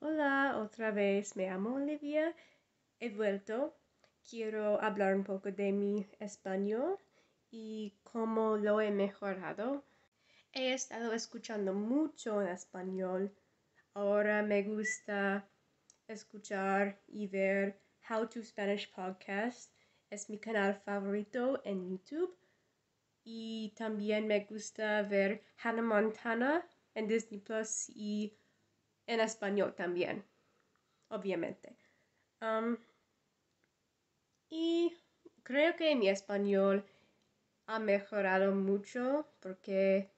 Hola, otra vez me llamo Olivia. He vuelto. Quiero hablar un poco de mi español y cómo lo he mejorado. He estado escuchando mucho en español. Ahora me gusta escuchar y ver How to Spanish Podcast. Es mi canal favorito en YouTube. Y también me gusta ver Hannah Montana en Disney Plus y en español también, obviamente. y creo que mi español ha mejorado mucho porque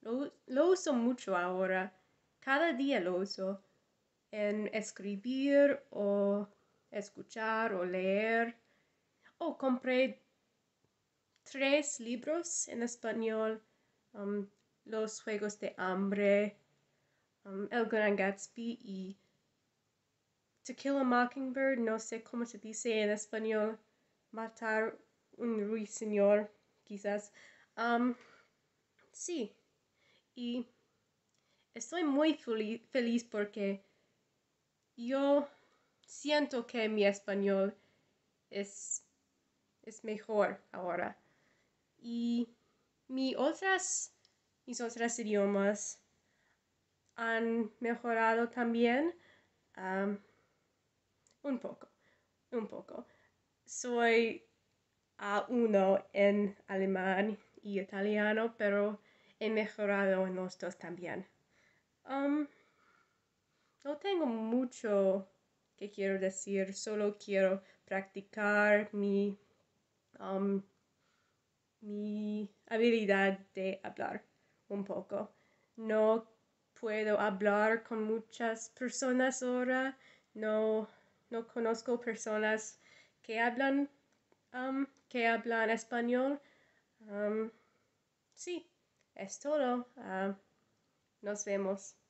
lo, uso mucho ahora. Cada día lo uso en escribir o escuchar o leer. O oh, compré tres libros en español. Los Juegos de Hambre, um, El Gran Gatsby y To Kill a Mockingbird, no sé cómo se dice en español, Matar un ruiseñor, quizás. Um, sí, y estoy muy feliz porque yo siento que mi español es, es mejor ahora. Y mi otras mis otros idiomas han mejorado también un poco, un poco. Soy A1 en alemán y italiano, pero he mejorado en los dos también. no tengo mucho que quiero decir, solo quiero practicar mi, mi habilidad de hablar poco. No puedo hablar con muchas personas ahora, no, no conozco personas que hablan, um, que hablan español. Um, sí, es todo. Ah, nos vemos.